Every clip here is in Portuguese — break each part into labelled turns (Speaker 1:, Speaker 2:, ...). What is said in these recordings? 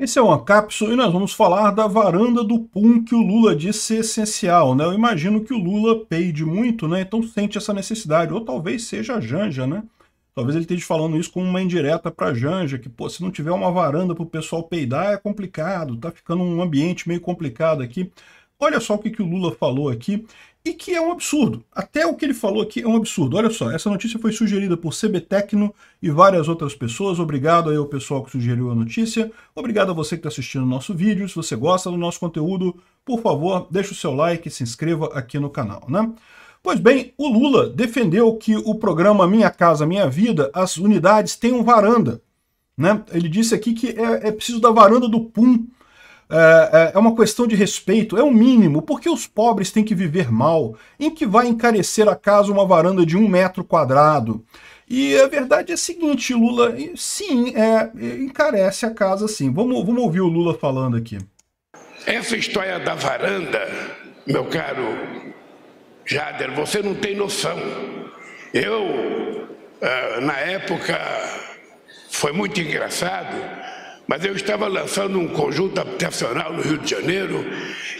Speaker 1: Esse é o cápsula e nós vamos falar da varanda do PUM que o Lula disse ser essencial, né? Eu imagino que o Lula peide muito, né? Então sente essa necessidade, ou talvez seja a Janja, né? Talvez ele esteja falando isso como uma indireta para a Janja, que, pô, se não tiver uma varanda para o pessoal peidar é complicado, tá ficando um ambiente meio complicado aqui. Olha só o que, que o Lula falou aqui e que é um absurdo. Até o que ele falou aqui é um absurdo. Olha só, essa notícia foi sugerida por CB Tecno e várias outras pessoas. Obrigado aí ao pessoal que sugeriu a notícia. Obrigado a você que está assistindo o nosso vídeo. Se você gosta do nosso conteúdo, por favor, deixe o seu like e se inscreva aqui no canal, né? Pois bem, o Lula defendeu que o programa Minha Casa Minha Vida, as unidades tenham varanda. Né? Ele disse aqui que é, é preciso da varanda do PUM é, é, é, uma questão de respeito, é o mínimo. porque os pobres têm que viver mal? Em que vai encarecer a casa uma varanda de um metro quadrado? E a verdade é a seguinte, Lula, sim, é, é, encarece a casa sim. Vamos, vamos ouvir o Lula falando aqui.
Speaker 2: Essa história da varanda, meu caro Jader, você não tem noção. Eu, ah, na época, foi muito engraçado mas eu estava lançando um conjunto habitacional no Rio de Janeiro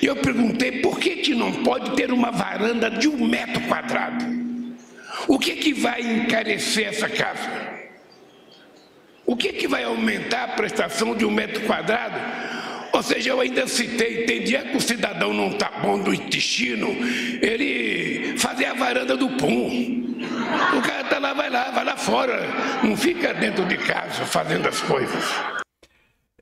Speaker 2: e eu perguntei por que, que não pode ter uma varanda de um metro quadrado? O que, que vai encarecer essa casa? O que, que vai aumentar a prestação de um metro quadrado? Ou seja, eu ainda citei, tem dia que o cidadão não está bom do intestino, ele fazer a varanda do pum. O cara está lá, vai lá, vai lá fora, não fica dentro de casa fazendo as coisas.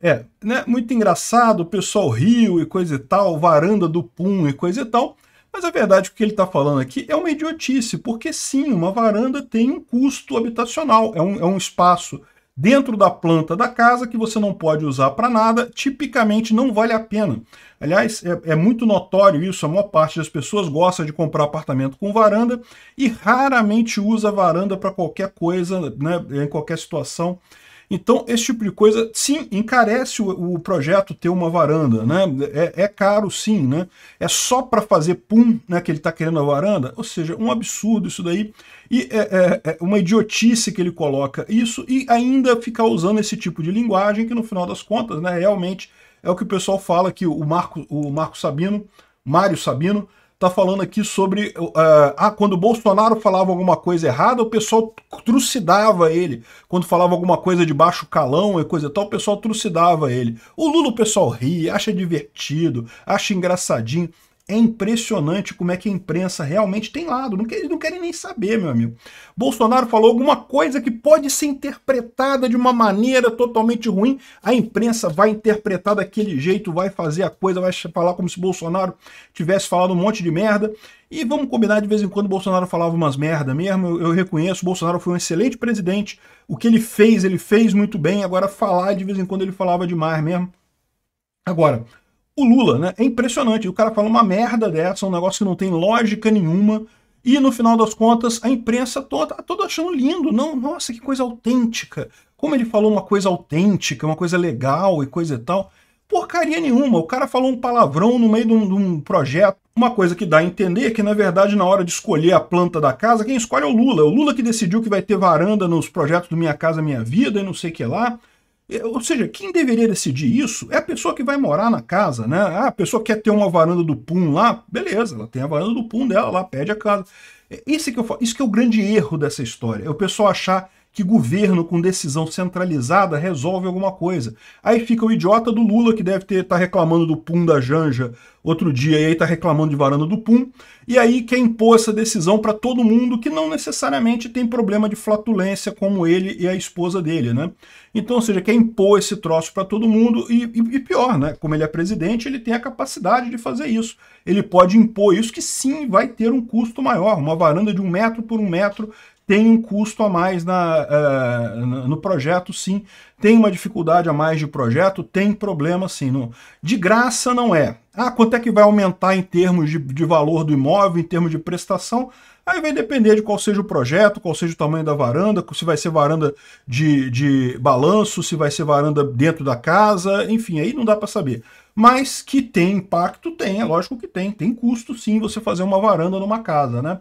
Speaker 1: É, né? Muito engraçado, o pessoal riu e coisa e tal, varanda do pum e coisa e tal. Mas a verdade é que ele está falando aqui é uma idiotice, porque sim, uma varanda tem um custo habitacional, é um, é um espaço dentro da planta da casa que você não pode usar para nada, tipicamente não vale a pena. Aliás, é, é, muito notório isso, a maior parte das pessoas gosta de comprar apartamento com varanda e raramente usa varanda para qualquer coisa, né, em qualquer situação. Então, esse tipo de coisa, sim, encarece o, o projeto ter uma varanda, né? É, é caro, sim, né? É só para fazer pum, né, que ele está querendo a varanda? Ou seja, um absurdo isso daí. E é, é, é, uma idiotice que ele coloca isso e ainda ficar usando esse tipo de linguagem que, no final das contas, né, realmente é o que o pessoal fala que o Marco, o Marco Sabino, Mário Sabino, tá falando aqui sobre uh, ah, quando o Bolsonaro falava alguma coisa errada, o pessoal trucidava ele. Quando falava alguma coisa de baixo calão e coisa e tal, o pessoal trucidava ele. O Lula o pessoal ri, acha divertido, acha engraçadinho. É impressionante como é que a imprensa realmente tem lado. Não querem, não querem nem saber, meu amigo. Bolsonaro falou alguma coisa que pode ser interpretada de uma maneira totalmente ruim. A imprensa vai interpretar daquele jeito, vai fazer a coisa, vai falar como se Bolsonaro tivesse falado um monte de merda. E vamos combinar, de vez em quando Bolsonaro falava umas merda mesmo. Eu, eu reconheço, Bolsonaro foi um excelente presidente. O que ele fez, ele fez muito bem. Agora, falar, de vez em quando ele falava demais mesmo. Agora, o Lula, né? É impressionante. O cara fala uma merda dessa, um negócio que não tem lógica nenhuma. E no final das contas, a imprensa toda, toda achando lindo. Não, nossa, que coisa autêntica. Como ele falou uma coisa autêntica, uma coisa legal e coisa e tal. Porcaria nenhuma. O cara falou um palavrão no meio de um, de um projeto. Uma coisa que dá a entender é que, na verdade, na hora de escolher a planta da casa, quem escolhe é o Lula. É o Lula que decidiu que vai ter varanda nos projetos do Minha Casa Minha Vida e não sei o que lá. É, ou seja, quem deveria decidir isso é a pessoa que vai morar na casa, né? Ah, a pessoa quer ter uma varanda do pum lá, beleza, ela tem a varanda do pum dela lá, pede a casa. isso é, que eu, isso que é o grande erro dessa história, é o pessoal achar que governo com decisão centralizada resolve alguma coisa. Aí fica o idiota do Lula, que deve estar tá reclamando do PUM da Janja outro dia, e aí está reclamando de varanda do PUM, e aí quer impor essa decisão para todo mundo que não necessariamente tem problema de flatulência como ele e a esposa dele, né? Então, ou seja, quer impor esse troço para todo mundo, e, e, e pior, né? Como ele é presidente, ele tem a capacidade de fazer isso. Ele pode impor isso, que sim, vai ter um custo maior. Uma varanda de um metro por um metro tem um custo a mais na, uh, no projeto, sim. Tem uma dificuldade a mais de projeto, tem problema, sim. No, de graça não é. Ah, quanto é que vai aumentar em termos de, de valor do imóvel, em termos de prestação? Aí vai depender de qual seja o projeto, qual seja o tamanho da varanda, se vai ser varanda de, de balanço, se vai ser varanda dentro da casa, enfim, aí não dá para saber. Mas que tem impacto, tem, é lógico que tem. Tem custo, sim, você fazer uma varanda numa casa, né?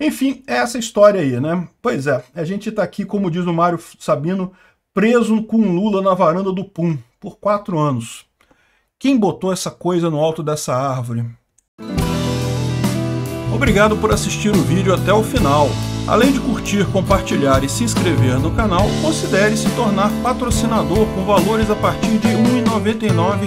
Speaker 1: Enfim, é essa história aí, né? Pois é, a gente está aqui, como diz o Mário Sabino, preso com Lula na varanda do PUM por quatro anos. Quem botou essa coisa no alto dessa árvore? Obrigado por assistir o vídeo até o final. Além de curtir, compartilhar e se inscrever no canal, considere se tornar patrocinador com valores a partir de R$ 1,99